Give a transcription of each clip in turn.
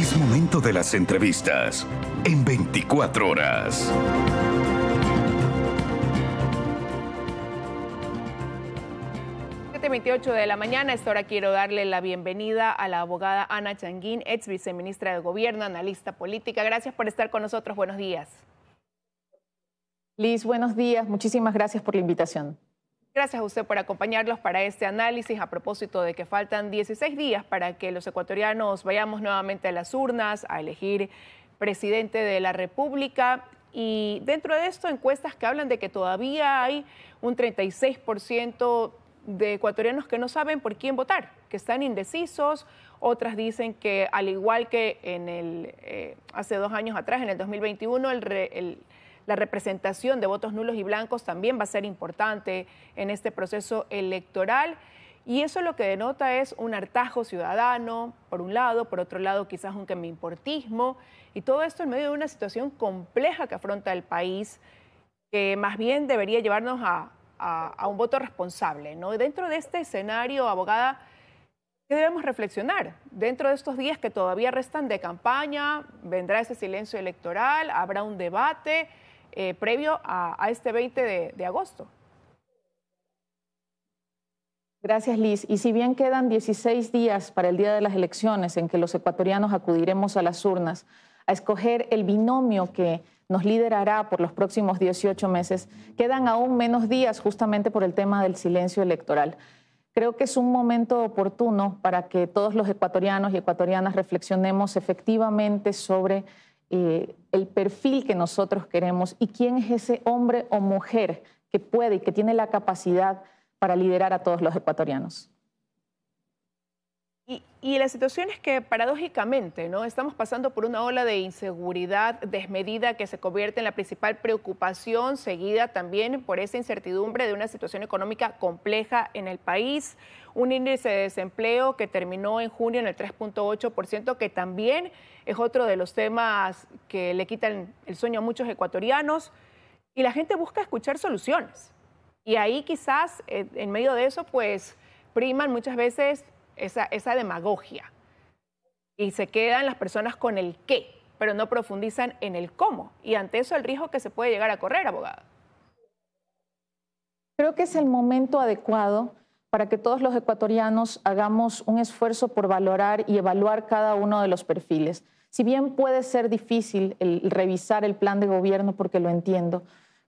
Es momento de las entrevistas en 24 horas. 7.28 de la mañana. esta hora quiero darle la bienvenida a la abogada Ana Changuín, ex viceministra de Gobierno, analista política. Gracias por estar con nosotros. Buenos días. Liz, buenos días. Muchísimas gracias por la invitación. Gracias a usted por acompañarnos para este análisis a propósito de que faltan 16 días para que los ecuatorianos vayamos nuevamente a las urnas a elegir presidente de la República. Y dentro de esto, encuestas que hablan de que todavía hay un 36% de ecuatorianos que no saben por quién votar, que están indecisos. Otras dicen que, al igual que en el, eh, hace dos años atrás, en el 2021, el, el la representación de votos nulos y blancos también va a ser importante en este proceso electoral. Y eso lo que denota es un hartajo ciudadano, por un lado, por otro lado quizás un importismo, y todo esto en medio de una situación compleja que afronta el país, que más bien debería llevarnos a, un voto responsable. ¿no? dentro de este escenario, abogada, ¿qué debemos reflexionar? Dentro de estos días que todavía restan de campaña, vendrá ese silencio electoral, habrá un debate. Eh, previo a, este 20 de, de agosto. Gracias, Liz. Y si bien quedan 16 días para el día de las elecciones en que los ecuatorianos acudiremos a las urnas a escoger el binomio que nos liderará por los próximos 18 meses, quedan aún menos días justamente por el tema del silencio electoral. Creo que es un momento oportuno para que todos los ecuatorianos y ecuatorianas reflexionemos efectivamente sobre eh, el perfil que nosotros queremos y quién es ese hombre o mujer que puede y que tiene la capacidad para liderar a todos los ecuatorianos. Y, la situación es que paradójicamente, ¿no? Estamos pasando por una ola de inseguridad desmedida que se convierte en la principal preocupación, seguida también por esa incertidumbre de una situación económica compleja en el país, un índice de desempleo que terminó en junio en el 3.8%, que también es otro de los temas que le quitan el sueño a muchos ecuatorianos, y la gente busca escuchar soluciones. Y ahí quizás, eh, en medio de eso, pues priman muchas veces esa, demagogia. Y se quedan las personas con el qué, pero no profundizan en el cómo. Y ante eso el riesgo que se puede llegar a correr, abogado. Creo que es el momento adecuado para que todos los ecuatorianos hagamos un esfuerzo por valorar y evaluar cada uno de los perfiles. Si bien puede ser difícil el revisar el plan de gobierno, porque lo entiendo,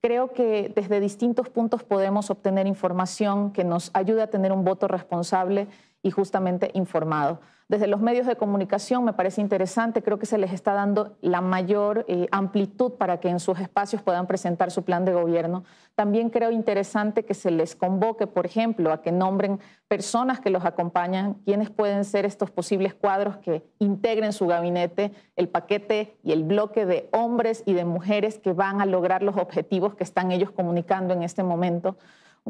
creo que desde distintos puntos podemos obtener información que nos ayude a tener un voto responsable y justamente informado... Desde los medios de comunicación me parece interesante, creo que se les está dando la mayor eh, amplitud para que en sus espacios puedan presentar su plan de gobierno. También creo interesante que se les convoque, por ejemplo, a que nombren personas que los acompañan, quienes pueden ser estos posibles cuadros que integren su gabinete, el paquete y el bloque de hombres y de mujeres que van a lograr los objetivos que están ellos comunicando en este momento.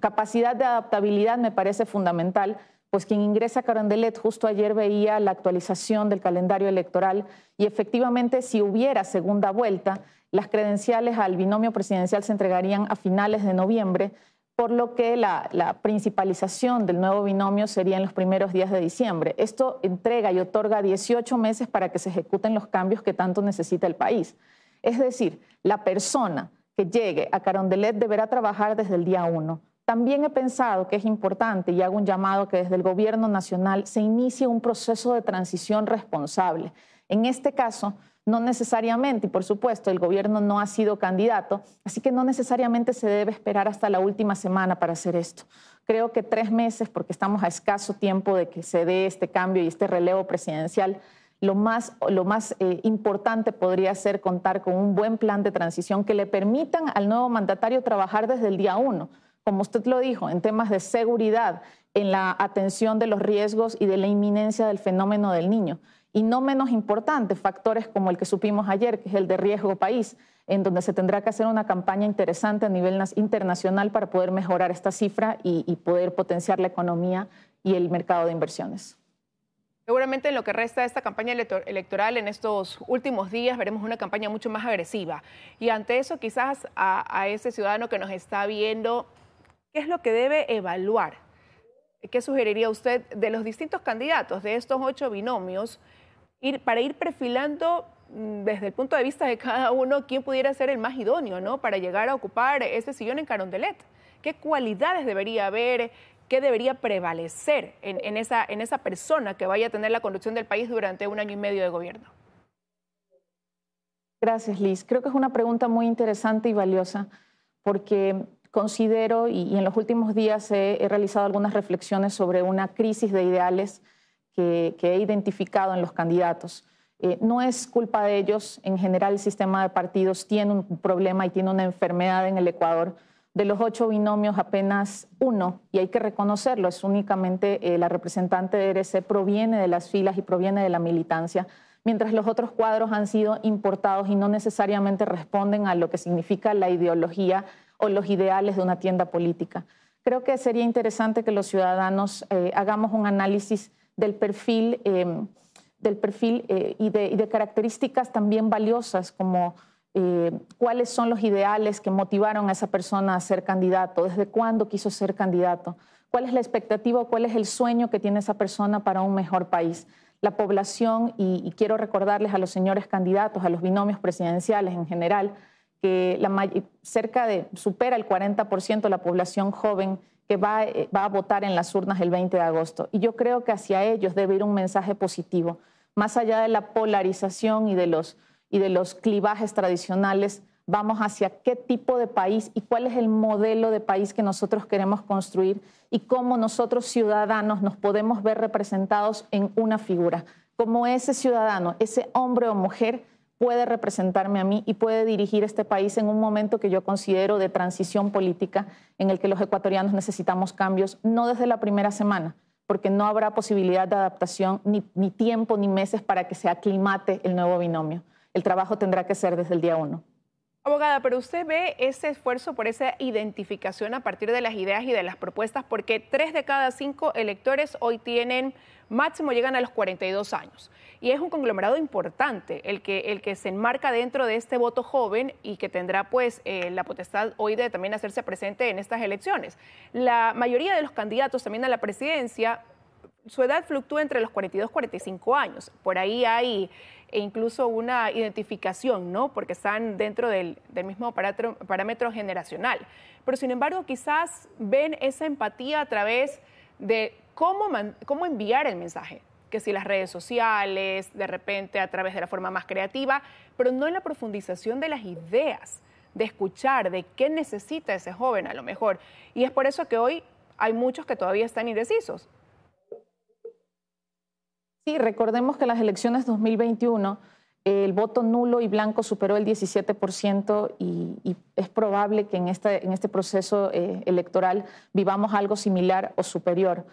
Capacidad de adaptabilidad me parece fundamental pues quien ingresa a Carondelet, justo ayer veía la actualización del calendario electoral y efectivamente si hubiera segunda vuelta, las credenciales al binomio presidencial se entregarían a finales de noviembre, por lo que la, principalización del nuevo binomio sería en los primeros días de diciembre. Esto entrega y otorga 18 meses para que se ejecuten los cambios que tanto necesita el país. Es decir, la persona que llegue a Carondelet deberá trabajar desde el día 1 también he pensado que es importante y hago un llamado que desde el Gobierno Nacional se inicie un proceso de transición responsable. En este caso, no necesariamente, y por supuesto el gobierno no ha sido candidato, así que no necesariamente se debe esperar hasta la última semana para hacer esto. Creo que tres meses, porque estamos a escaso tiempo de que se dé este cambio y este relevo presidencial, lo más, eh, importante podría ser contar con un buen plan de transición que le permitan al nuevo mandatario trabajar desde el día uno como usted lo dijo, en temas de seguridad, en la atención de los riesgos y de la inminencia del fenómeno del niño. Y no menos importante, factores como el que supimos ayer, que es el de riesgo país, en donde se tendrá que hacer una campaña interesante a nivel internacional para poder mejorar esta cifra y, poder potenciar la economía y el mercado de inversiones. Seguramente en lo que resta de esta campaña electoral en estos últimos días veremos una campaña mucho más agresiva. Y ante eso quizás a, a ese ciudadano que nos está viendo ¿Qué es lo que debe evaluar? ¿Qué sugeriría usted de los distintos candidatos de estos ocho binomios para ir perfilando mm, desde el punto de vista de cada uno quién pudiera ser el más idóneo ¿no? para llegar a ocupar ese sillón en Carondelet? ¿Qué cualidades debería haber? ¿Qué debería prevalecer en esa persona que vaya a tener la conducción del país durante un año y medio de gobierno? Gracias, Liz. Creo que es una pregunta muy interesante y valiosa porque considero, y, en los últimos días he, realizado algunas reflexiones sobre una crisis de ideales que, he identificado en los candidatos. Eh, no es culpa de ellos, en general el sistema de partidos tiene un problema y tiene una enfermedad en el Ecuador. De los ocho binomios, apenas uno, y hay que reconocerlo, es únicamente eh, la representante de ERC, proviene de las filas y proviene de la militancia mientras los otros cuadros han sido importados y no necesariamente responden a lo que significa la ideología o los ideales de una tienda política. Creo que sería interesante que los ciudadanos eh, hagamos un análisis del perfil, em, del perfil eh, y, de, características también valiosas como eh, cuáles son los ideales que motivaron a esa persona a ser candidato, desde cuándo quiso ser candidato, cuál es la expectativa o cuál es el sueño que tiene esa persona para un mejor país la población, y, quiero recordarles a los señores candidatos, a los binomios presidenciales en general, que cerca de, supera el 40% de la población joven que eh, va, a votar en las urnas el 20 de agosto. Y yo creo que hacia ellos debe ir un mensaje positivo, más allá de la polarización y de los, y de los clivajes tradicionales vamos hacia qué tipo de país y cuál es el modelo de país que nosotros queremos construir y cómo nosotros ciudadanos nos podemos ver representados en una figura, cómo ese ciudadano, ese hombre o mujer puede representarme a mí y puede dirigir este país en un momento que yo considero de transición política en el que los ecuatorianos necesitamos cambios, no desde la primera semana, porque no habrá posibilidad de adaptación, ni, ni tiempo, ni meses para que se aclimate el nuevo binomio. El trabajo tendrá que ser desde el día uno. Abogada, pero usted ve ese esfuerzo por esa identificación a partir de las ideas y de las propuestas, porque tres de cada cinco electores hoy tienen, máximo llegan a los 42 años. Y es un conglomerado importante el que, el que se enmarca dentro de este voto joven y que tendrá pues eh, la potestad hoy de también hacerse presente en estas elecciones. La mayoría de los candidatos también a la presidencia su edad fluctúa entre los 42 y 45 años. Por ahí hay e incluso una identificación, ¿no? Porque están dentro del, mismo parámetro, generacional. Pero sin embargo, quizás ven esa empatía a través de cómo enviar el mensaje. Que si las redes sociales, de repente a través de la forma más creativa, pero no en la profundización de las ideas, de escuchar, de qué necesita ese joven a lo mejor. Y es por eso que hoy hay muchos que todavía están indecisos Sí, recordemos que las elecciones 2021 el voto nulo y blanco superó el 17% y, es probable que en este, este proceso eh, electoral vivamos algo similar o superior.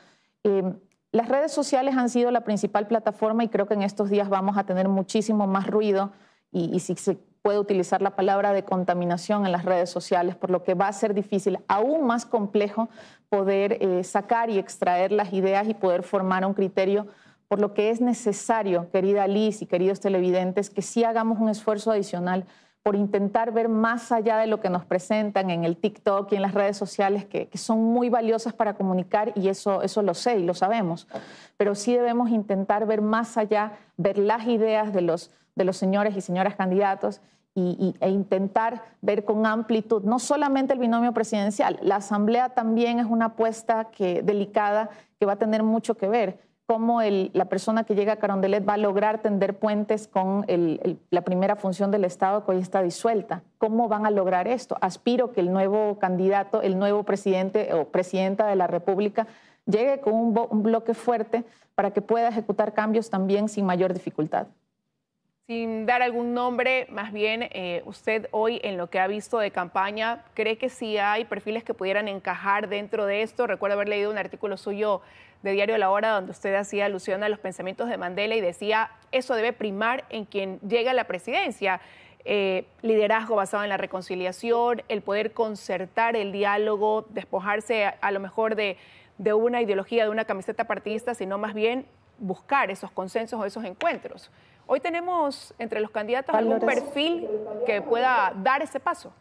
Em, las redes sociales han sido la principal plataforma y creo que en estos días vamos a tener muchísimo más ruido y, si se puede utilizar la palabra de contaminación en las redes sociales, por lo que va a ser difícil, aún más complejo, poder eh, sacar y extraer las ideas y poder formar un criterio por lo que es necesario, querida Liz y queridos televidentes, que sí hagamos un esfuerzo adicional por intentar ver más allá de lo que nos presentan en el TikTok y en las redes sociales, que, son muy valiosas para comunicar, y eso, eso lo sé y lo sabemos, pero sí debemos intentar ver más allá, ver las ideas de los, señores y señoras candidatos e intentar ver con amplitud no solamente el binomio presidencial, la Asamblea también es una apuesta delicada que va a tener mucho que ver cómo la persona que llega a Carondelet va a lograr tender puentes con la primera función del Estado que hoy está disuelta. ¿Cómo van a lograr esto? Aspiro que el nuevo candidato, el nuevo presidente o presidenta de la República llegue con un bloque fuerte para que pueda ejecutar cambios también sin mayor dificultad sin dar algún nombre, más bien eh, usted hoy en lo que ha visto de campaña, ¿cree que sí hay perfiles que pudieran encajar dentro de esto? Recuerdo haber leído un artículo suyo de Diario La Hora donde usted hacía alusión a los pensamientos de Mandela y decía, eso debe primar en quien llega a la presidencia. Eh, liderazgo basado en la reconciliación, el poder concertar el diálogo, despojarse a, lo mejor de, de una ideología, de una camiseta partidista, sino más bien buscar esos consensos o esos encuentros. Hoy tenemos entre los candidatos algún perfil que pueda dar ese paso.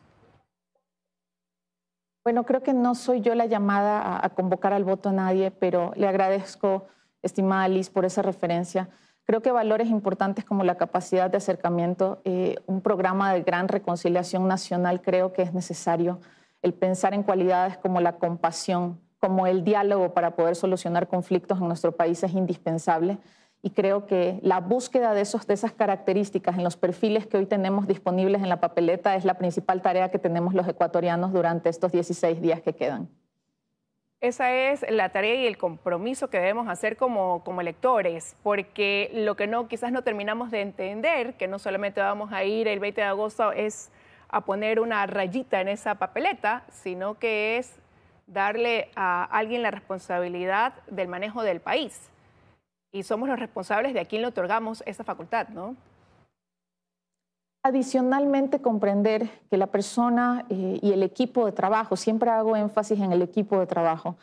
Bueno, creo que no soy yo la llamada a, convocar al voto a nadie, pero le agradezco, estimada Liz, por esa referencia. Creo que valores importantes como la capacidad de acercamiento, eh, un programa de gran reconciliación nacional creo que es necesario, el pensar en cualidades como la compasión, como el diálogo para poder solucionar conflictos en nuestro país es indispensable y creo que la búsqueda de, esos, de esas características en los perfiles que hoy tenemos disponibles en la papeleta es la principal tarea que tenemos los ecuatorianos durante estos 16 días que quedan. Esa es la tarea y el compromiso que debemos hacer como, como electores, porque lo que no, quizás no terminamos de entender, que no solamente vamos a ir el 20 de agosto es a poner una rayita en esa papeleta, sino que es darle a alguien la responsabilidad del manejo del país y somos los responsables de a quién le otorgamos esa facultad, ¿no? Adicionalmente, comprender que la persona eh, y el equipo de trabajo, siempre hago énfasis en el equipo de trabajo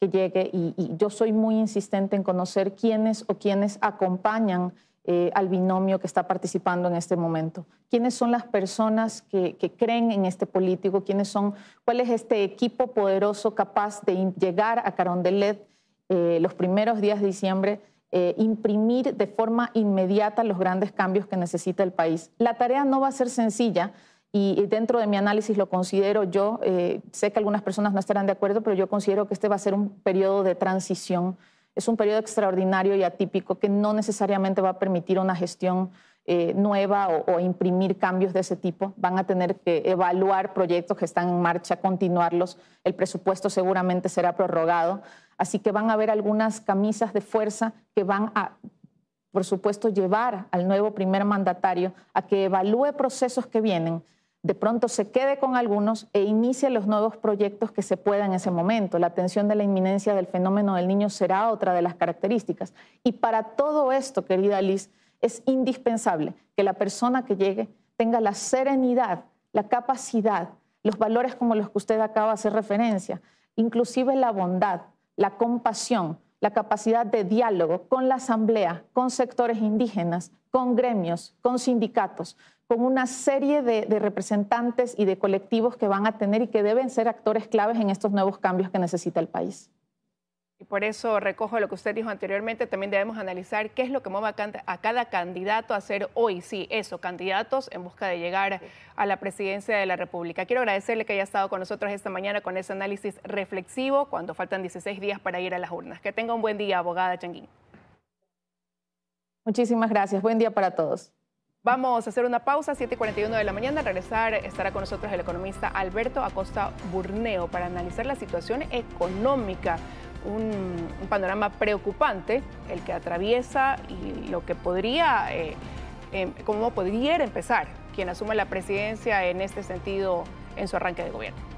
que llegue y, yo soy muy insistente en conocer quiénes o quiénes acompañan eh, al binomio que está participando en este momento. ¿Quiénes son las personas que, creen en este político? ¿Quiénes son? ¿Cuál es este equipo poderoso capaz de llegar a Carondelet eh, los primeros días de diciembre eh, imprimir de forma inmediata los grandes cambios que necesita el país. La tarea no va a ser sencilla y dentro de mi análisis lo considero yo, eh, sé que algunas personas no estarán de acuerdo, pero yo considero que este va a ser un periodo de transición. Es un periodo extraordinario y atípico que no necesariamente va a permitir una gestión eh, nueva o, o, imprimir cambios de ese tipo. Van a tener que evaluar proyectos que están en marcha, continuarlos. El presupuesto seguramente será prorrogado. Así que van a haber algunas camisas de fuerza que van a, por supuesto, llevar al nuevo primer mandatario a que evalúe procesos que vienen, de pronto se quede con algunos e inicie los nuevos proyectos que se pueda en ese momento. La atención de la inminencia del fenómeno del niño será otra de las características. Y para todo esto, querida Liz, es indispensable que la persona que llegue tenga la serenidad, la capacidad, los valores como los que usted acaba de hacer referencia, inclusive la bondad, la compasión, la capacidad de diálogo con la asamblea, con sectores indígenas, con gremios, con sindicatos, con una serie de, representantes y de colectivos que van a tener y que deben ser actores claves en estos nuevos cambios que necesita el país. Y por eso recojo lo que usted dijo anteriormente, también debemos analizar qué es lo que mueve a, cada candidato a hacer hoy, sí, eso, candidatos en busca de llegar a la presidencia de la República. Quiero agradecerle que haya estado con nosotros esta mañana con ese análisis reflexivo cuando faltan 16 días para ir a las urnas. Que tenga un buen día, abogada Changuín. Muchísimas gracias. Buen día para todos. Vamos a hacer una pausa, 7.41 de la mañana. regresar estará con nosotros el economista Alberto Acosta Burneo para analizar la situación económica un, panorama preocupante el que atraviesa y lo que podría, eh, em, cómo podría empezar quien asume la presidencia en este sentido en su arranque de gobierno.